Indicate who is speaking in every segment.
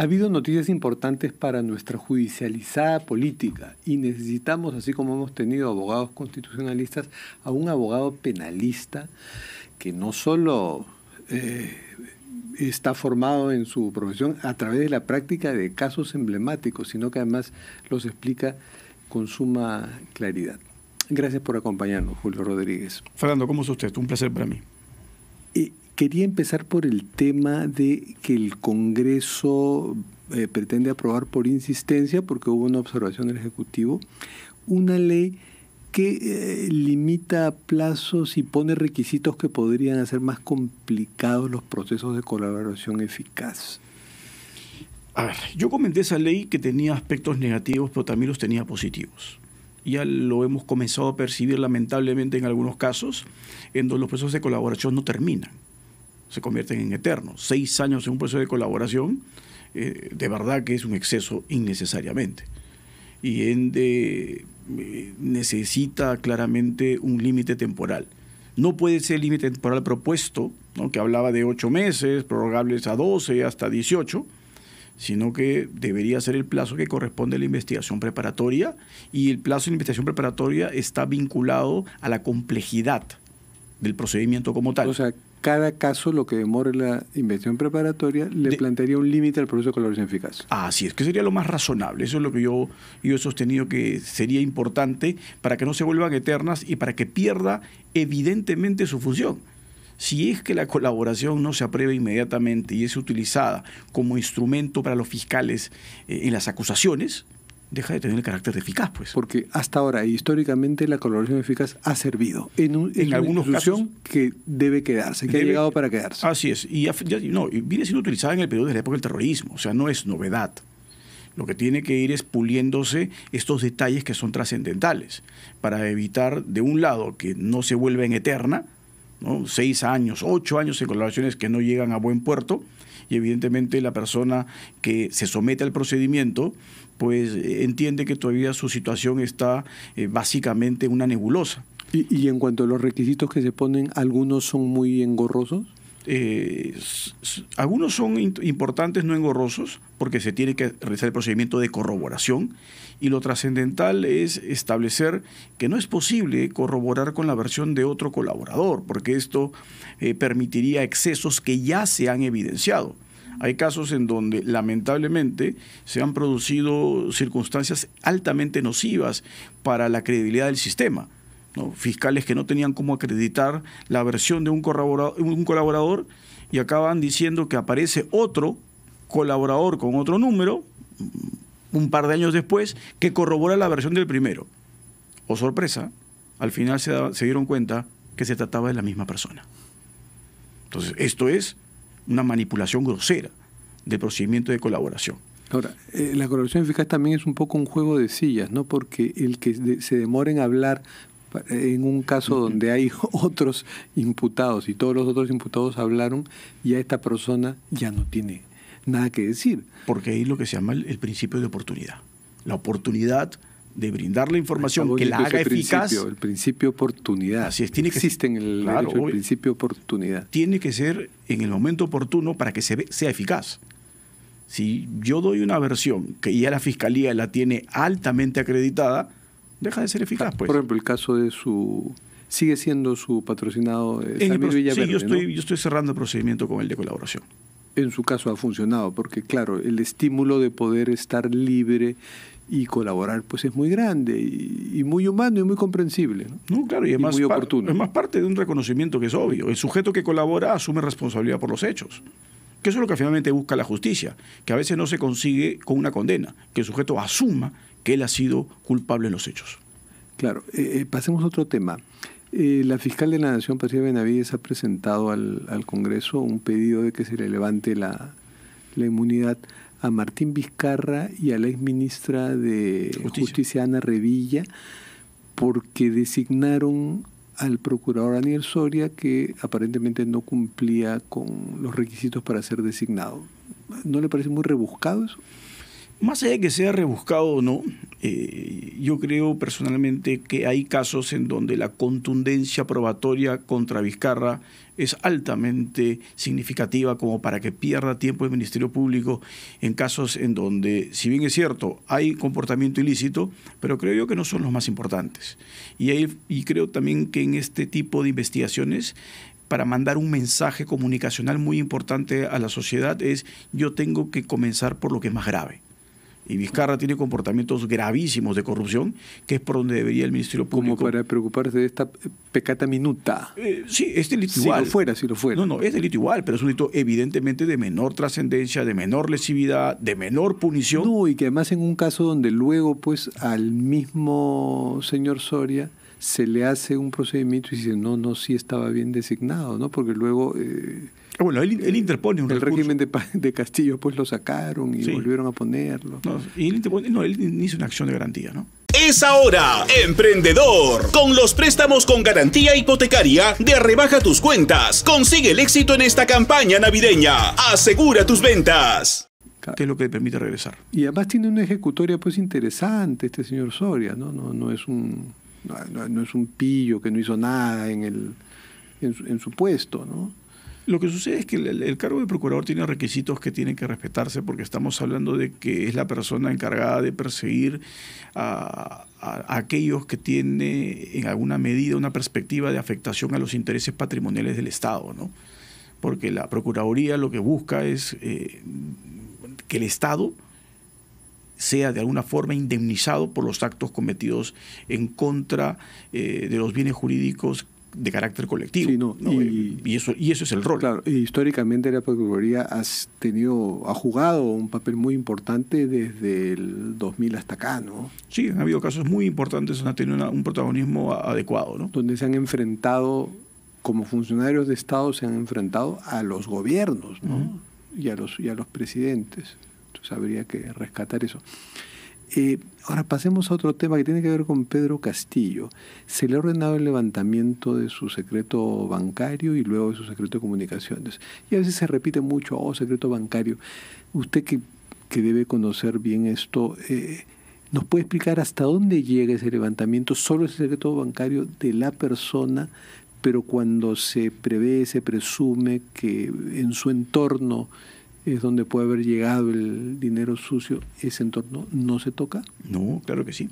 Speaker 1: Ha habido noticias importantes para nuestra judicializada política y necesitamos, así como hemos tenido abogados constitucionalistas, a un abogado penalista que no solo eh, está formado en su profesión a través de la práctica de casos emblemáticos, sino que además los explica con suma claridad. Gracias por acompañarnos, Julio Rodríguez. Fernando, ¿cómo es usted? Un placer para mí. Quería empezar por el tema de que el Congreso eh, pretende aprobar por insistencia, porque hubo una observación del Ejecutivo, una ley que eh, limita plazos y pone requisitos que podrían hacer más complicados los procesos de colaboración eficaz.
Speaker 2: A ver, yo comenté esa ley que tenía aspectos negativos, pero también los tenía positivos. Ya lo hemos comenzado a percibir lamentablemente en algunos casos, en donde los procesos de colaboración no terminan se convierten en eternos. Seis años en un proceso de colaboración, eh, de verdad que es un exceso innecesariamente. Y eh, necesita claramente un límite temporal. No puede ser el límite temporal propuesto, ¿no? que hablaba de ocho meses, prorrogables a doce hasta dieciocho sino que debería ser el plazo que corresponde a la investigación preparatoria y el plazo de investigación preparatoria está vinculado a la complejidad del procedimiento como tal. O
Speaker 1: sea, cada caso, lo que demore la inversión preparatoria, le plantearía un límite al proceso de colaboración eficaz. Ah, así es, que sería lo más razonable.
Speaker 2: Eso es lo que yo, yo he sostenido que sería importante para que no se vuelvan eternas y para que pierda evidentemente su función. Si es que la colaboración no se aprueba inmediatamente y es utilizada como instrumento para
Speaker 1: los fiscales eh, en las acusaciones, deja de tener el carácter de eficaz, pues. Porque hasta ahora, históricamente, la colaboración eficaz ha servido en, un, en, algunos casos que debe quedarse, que ha llegado
Speaker 2: para quedarse. Así es, y, viene siendo utilizada en el periodo de la época del terrorismo, o sea, no es novedad. Lo que tiene que ir es puliéndose estos detalles que son trascendentales para evitar, de un lado, que no se vuelva en eterna, ¿no? seis años, ocho años de colaboraciones que no llegan a buen puerto, y evidentemente la persona que se somete al procedimiento pues eh, entiende que todavía su situación está eh, básicamente una nebulosa. ¿Y, ¿Y en cuanto a los requisitos que se ponen, algunos son muy engorrosos? Eh, algunos son importantes, no engorrosos, porque se tiene que realizar el procedimiento de corroboración y lo trascendental es establecer que no es posible corroborar con la versión de otro colaborador, porque esto eh, permitiría excesos que ya se han evidenciado. Hay casos en donde lamentablemente se han producido circunstancias altamente nocivas para la credibilidad del sistema fiscales que no tenían cómo acreditar la versión de un colaborador, un colaborador y acaban diciendo que aparece otro colaborador con otro número mm, un par de años después que corrobora la versión del primero. O oh, sorpresa, al final se, dieron cuenta que se trataba de la misma persona. Entonces, esto es una manipulación grosera del procedimiento de colaboración.
Speaker 1: Ahora, eh, la colaboración fiscal también es un poco un juego de sillas, ¿no? Porque el que se demora en hablar en un caso donde hay otros imputados y todos los otros imputados hablaron, ya esta persona ya no tiene nada que decir.
Speaker 2: Porque ahí lo que se llama el, principio de oportunidad. La oportunidad de brindar la información que la haga eficaz. El
Speaker 1: principio oportunidad. Así es, tiene que existe en el, oportunidad.
Speaker 2: Tiene que ser en el momento oportuno para que se sea eficaz. Si yo doy una versión que ya la fiscalía la tiene altamente acreditada, deja de
Speaker 1: ser eficaz. Ah, pues. Por ejemplo, el caso de su... Sigue siendo su patrocinado en Sí, yo estoy, cerrando el procedimiento con el de colaboración. En su caso ha funcionado, porque claro, el estímulo de poder estar libre y colaborar pues es muy grande y, muy humano y muy comprensible. No, claro, y, es, más oportuno. es más parte de un
Speaker 2: reconocimiento que es obvio. El sujeto que colabora asume responsabilidad por los hechos. Que eso es lo que finalmente busca la justicia, que a veces no se consigue con una condena, que el sujeto asuma que él ha sido culpable en los hechos.
Speaker 1: Claro, eh, eh, pasemos a otro tema. Eh, la fiscal de la Nación, Patricia Benavides, ha presentado al, Congreso un pedido de que se le levante la, inmunidad a Martín Vizcarra y a la exministra de Justicia, Justicia Ana Revilla, porque designaron al procurador Daniel Soria que aparentemente no cumplía con los requisitos para ser designado. ¿No le parece muy rebuscado eso? Más allá de que sea rebuscado o no, eh, yo creo personalmente
Speaker 2: que hay casos en donde la contundencia probatoria contra Vizcarra es altamente significativa como para que pierda tiempo el Ministerio Público en casos en donde, si bien es cierto, hay comportamiento ilícito, pero creo yo que no son los más importantes. Y, y creo también que en este tipo de investigaciones para mandar un mensaje comunicacional muy importante a la sociedad es yo tengo que comenzar por lo que es más grave. Y Vizcarra tiene comportamientos gravísimos de corrupción, que es por donde debería el Ministerio Público. Como para preocuparse de esta pecata minuta. Eh, sí, es delito igual. fuera, si lo fuera. No, no, es delito igual, pero es un delito evidentemente de menor trascendencia, de menor lesividad, de
Speaker 1: menor punición. No, y que además en un caso donde luego, pues, al mismo señor Soria se le hace un procedimiento y dice, no, no, sí estaba bien designado, ¿no? Porque luego eh, Ah, bueno, él, interpone un El régimen de, Castillo pues lo sacaron y volvieron a ponerlo. No, él, hizo una acción de garantía, ¿no?
Speaker 2: Es ahora, emprendedor. Con los préstamos con garantía hipotecaria de Rebaja tus cuentas. Consigue el éxito en esta campaña navideña. Asegura tus ventas.
Speaker 1: es lo que permite regresar. Y además tiene una ejecutoria pues interesante este señor Soria, ¿no? No, no es un no, es un pillo que no hizo nada en el en su puesto,
Speaker 2: ¿no? Lo que sucede es que el, cargo de procurador tiene requisitos que tienen que respetarse porque estamos hablando de que es la persona encargada de perseguir a, aquellos que tienen en alguna medida una perspectiva de afectación a los intereses patrimoniales del Estado, ¿no? Porque la Procuraduría lo que busca es eh, que el Estado sea de alguna forma indemnizado por los actos cometidos en contra eh, de los bienes jurídicos de carácter colectivo. Eh, y, eso,
Speaker 1: y eso es el rol. históricamente la Procuraduría has tenido, ha jugado un papel muy importante desde el 2000 hasta acá, ¿no? Sí, han habido casos muy importantes, han tenido un protagonismo adecuado, Donde se han enfrentado, como funcionarios de Estado, se han enfrentado a los gobiernos, ¿no? y, a los, y a los presidentes. Entonces habría que rescatar eso. Eh, ahora pasemos a otro tema que tiene que ver con Pedro Castillo. Se le ha ordenado el levantamiento de su secreto bancario y luego de su secreto de comunicaciones. Y a veces se repite mucho, oh, secreto bancario. Usted que, debe conocer bien esto, eh, ¿nos puede explicar hasta dónde llega ese levantamiento? Solo ese secreto bancario de la persona, pero cuando se prevé, se presume que en su entorno es donde puede haber llegado el dinero sucio, ese entorno no se toca? No, claro que sí.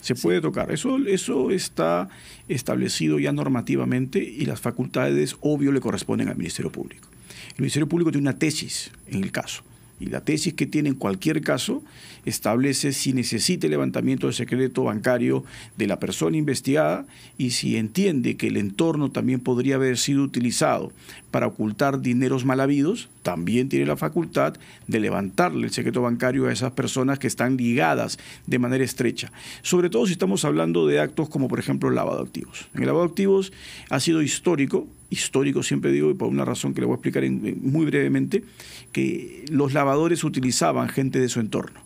Speaker 1: Se puede tocar. Eso,
Speaker 2: eso está establecido ya normativamente y las facultades, obvio, le corresponden al Ministerio Público. El Ministerio Público tiene una tesis en el caso. Y la tesis que tiene en cualquier caso establece si necesita el levantamiento del secreto bancario de la persona investigada y si entiende que el entorno también podría haber sido utilizado para ocultar dineros mal habidos, también tiene la facultad de levantarle el secreto bancario a esas personas que están ligadas de manera estrecha. Sobre todo si estamos hablando de actos como por ejemplo el lavado de activos. El lavado de activos ha sido histórico, histórico siempre digo, y por una razón que le voy a explicar muy brevemente, que los lavadores utilizaban gente de su entorno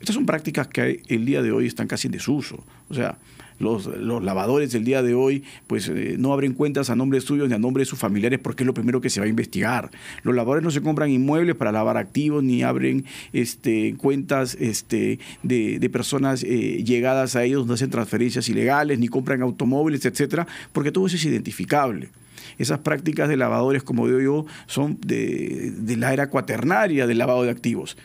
Speaker 2: estas son prácticas que el día de hoy están casi en desuso. O sea, los, lavadores del día de hoy pues eh, no abren cuentas a nombre suyo ni a nombre de sus familiares porque es lo primero que se va a investigar. Los lavadores no se compran inmuebles para lavar activos ni abren este, cuentas este, de, personas eh, llegadas a ellos, no hacen transferencias ilegales ni compran automóviles, etcétera, porque todo eso es identificable. Esas prácticas de lavadores, como digo yo, son de, de la era cuaternaria del lavado de activos.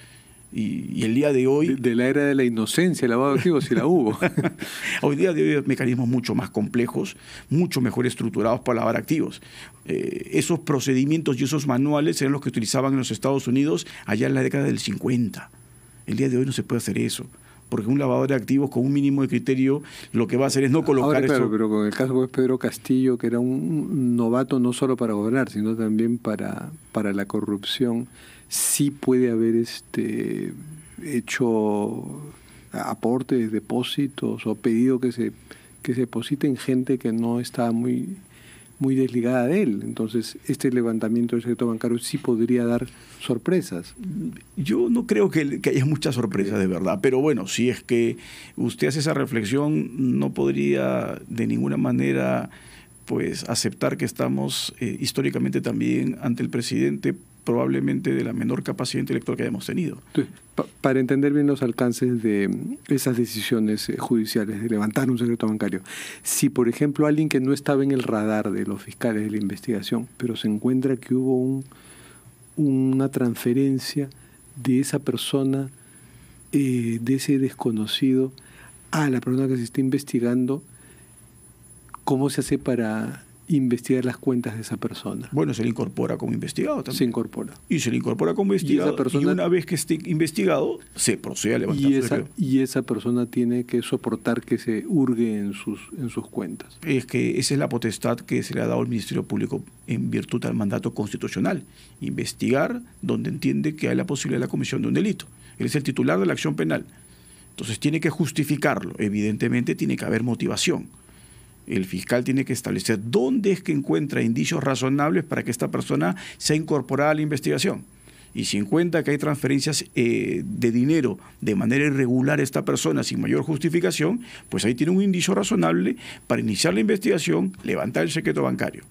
Speaker 2: Y, el día de hoy... De, la era de la inocencia, el lavado de activos, si la hubo. hoy día de hoy hay mecanismos mucho más complejos, mucho mejor estructurados para lavar activos. Eh, esos procedimientos y esos manuales eran los que utilizaban en los Estados Unidos allá en la década del 50. El día de hoy no se puede hacer eso porque un lavador de activos con un mínimo de criterio lo que va a hacer es no colocar Ahora, eso.
Speaker 1: pero con el caso de Pedro Castillo, que era un novato no solo para gobernar, sino también para, para la corrupción, sí puede haber este hecho aportes, depósitos o pedido que se, que se deposite gente que no está muy, muy desligada de él. Entonces, este levantamiento del sector bancario sí podría dar sorpresas. Yo no creo
Speaker 2: que, haya muchas sorpresas de verdad, pero bueno, si es que usted hace esa reflexión, no podría de ninguna manera pues aceptar que estamos eh, históricamente también ante el presidente probablemente de la menor capacidad intelectual que hayamos tenido.
Speaker 1: Para entender bien los alcances de esas decisiones eh, judiciales de levantar un secreto bancario, si por ejemplo alguien que no estaba en el radar de los fiscales de la investigación, pero se encuentra que hubo una transferencia de esa persona, eh, de ese desconocido, a la persona que se está investigando, ¿cómo se hace para investigar las cuentas de esa persona. Bueno, se le incorpora como investigado también. Se incorpora. Y se le incorpora como investigado. Y, persona, una
Speaker 2: vez que esté investigado, se procede a levantar y esa,
Speaker 1: y esa persona tiene que soportar que se hurgue en sus, en sus cuentas. Es que esa es la potestad que se le ha dado al Ministerio Público en virtud
Speaker 2: del mandato constitucional. Investigar donde entiende que hay la posibilidad de la comisión de un delito. Él es el titular de la acción penal. Entonces tiene que justificarlo. Evidentemente tiene que haber motivación el fiscal tiene que establecer dónde es que encuentra indicios razonables para que esta persona sea incorporada a la investigación. Y si encuentra que hay transferencias eh, de dinero de manera irregular a esta persona sin mayor justificación, pues ahí tiene un indicio razonable para iniciar la investigación, levantar el secreto bancario.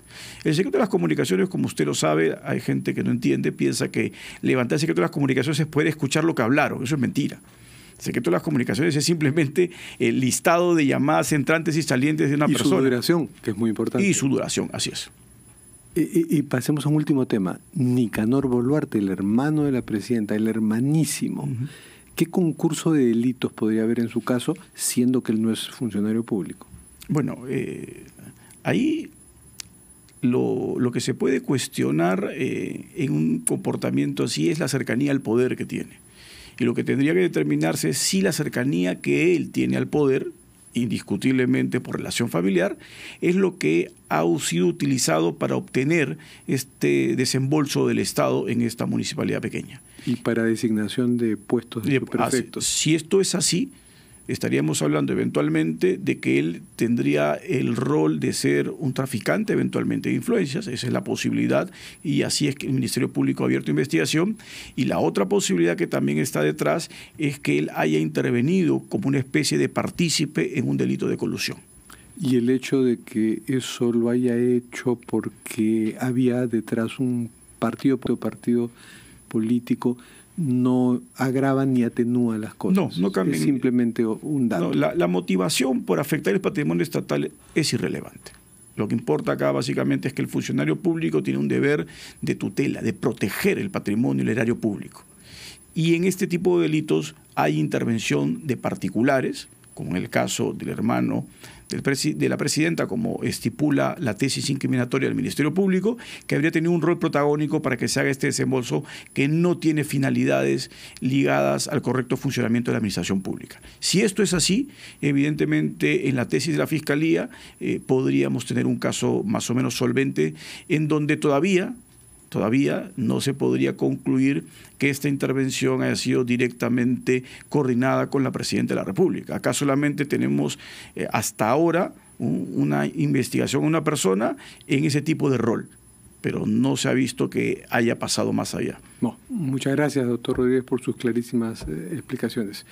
Speaker 2: El secreto de las comunicaciones, como usted lo sabe, hay gente que no entiende, piensa que levantar el secreto de las comunicaciones es poder escuchar lo que hablaron. Eso es mentira que de las comunicaciones es simplemente el listado de llamadas entrantes y salientes de una persona. Y su duración,
Speaker 1: que es muy importante. Y su duración, así es. Y, pasemos a un último tema. Nicanor Boluarte, el hermano de la presidenta, el hermanísimo. ¿Qué concurso de delitos podría haber en su caso, siendo que él no es funcionario público? Bueno, eh, ahí lo, que se puede
Speaker 2: cuestionar eh, en un comportamiento así es la cercanía al poder que tiene. Y lo que tendría que determinarse es si la cercanía que él tiene al poder, indiscutiblemente por relación familiar, es lo que ha sido utilizado para obtener este desembolso del Estado en esta municipalidad pequeña.
Speaker 1: Y para designación de
Speaker 2: puestos de, ah, prefecto. Si esto es así, estaríamos hablando eventualmente de que él tendría el rol de ser un traficante eventualmente de influencias, esa es la posibilidad, y así es que el Ministerio Público ha abierto investigación, y la otra posibilidad que también está detrás es que él haya intervenido como una especie de partícipe en un delito de colusión.
Speaker 1: Y el hecho de que eso lo haya hecho porque había detrás un partido, partido político, no agrava ni atenúa las cosas. No, no cambia. Es
Speaker 2: simplemente un dato. la, la, motivación por afectar el patrimonio estatal es irrelevante. Lo que importa acá básicamente es que el funcionario público tiene un deber de tutela, de proteger el patrimonio y el erario público. Y en este tipo de delitos hay intervención de particulares, en el caso del hermano de la presidenta, como estipula la tesis incriminatoria del Ministerio Público, que habría tenido un rol protagónico para que se haga este desembolso que no tiene finalidades ligadas al correcto funcionamiento de la administración pública. Si esto es así, evidentemente en la tesis de la Fiscalía eh, podríamos tener un caso más o menos solvente en donde todavía Todavía no se podría concluir que esta intervención haya sido directamente coordinada con la Presidenta de la República. Acá solamente tenemos eh, hasta ahora una investigación una persona en ese tipo de rol, pero no se ha visto que haya pasado más allá.
Speaker 1: No. Muchas gracias, doctor Rodríguez, por sus clarísimas eh, explicaciones.